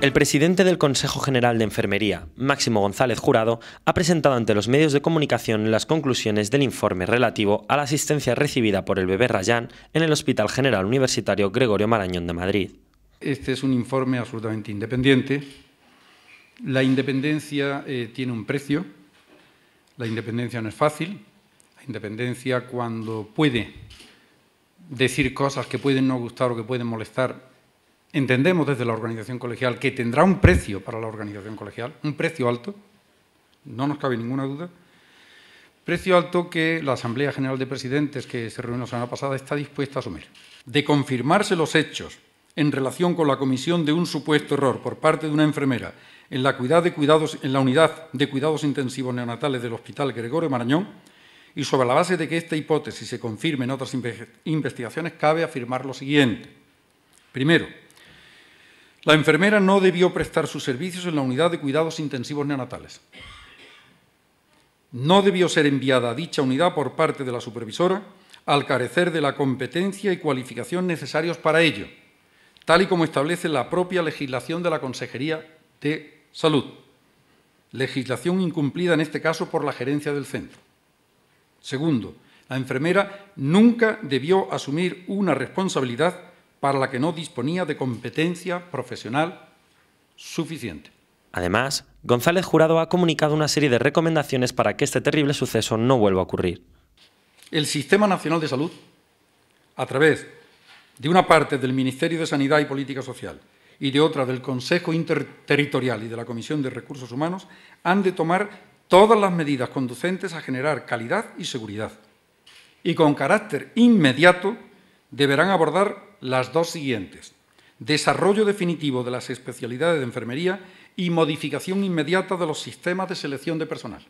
El presidente del Consejo General de Enfermería, Máximo González Jurado, ha presentado ante los medios de comunicación las conclusiones del informe relativo a la asistencia recibida por el bebé Rayán en el Hospital General Universitario Gregorio Marañón de Madrid. Este es un informe absolutamente independiente. La independencia eh, tiene un precio. La independencia no es fácil. La independencia cuando puede decir cosas que pueden no gustar o que pueden molestar entendemos desde la organización colegial que tendrá un precio para la organización colegial, un precio alto, no nos cabe ninguna duda, precio alto que la Asamblea General de Presidentes que se reunió la semana pasada está dispuesta a asumir. De confirmarse los hechos en relación con la comisión de un supuesto error por parte de una enfermera en la, cuidad de cuidados, en la unidad de cuidados intensivos neonatales del Hospital Gregorio Marañón, y sobre la base de que esta hipótesis se confirme en otras investigaciones, cabe afirmar lo siguiente. Primero, la enfermera no debió prestar sus servicios en la unidad de cuidados intensivos neonatales. No debió ser enviada a dicha unidad por parte de la supervisora al carecer de la competencia y cualificación necesarios para ello, tal y como establece la propia legislación de la Consejería de Salud. Legislación incumplida en este caso por la gerencia del centro. Segundo, la enfermera nunca debió asumir una responsabilidad para la que no disponía de competencia profesional suficiente. Además, González Jurado ha comunicado una serie de recomendaciones para que este terrible suceso no vuelva a ocurrir. El Sistema Nacional de Salud, a través de una parte del Ministerio de Sanidad y Política Social y de otra del Consejo Interterritorial y de la Comisión de Recursos Humanos, han de tomar todas las medidas conducentes a generar calidad y seguridad. Y con carácter inmediato deberán abordar las dos siguientes. Desarrollo definitivo de las especialidades de enfermería y modificación inmediata de los sistemas de selección de personal.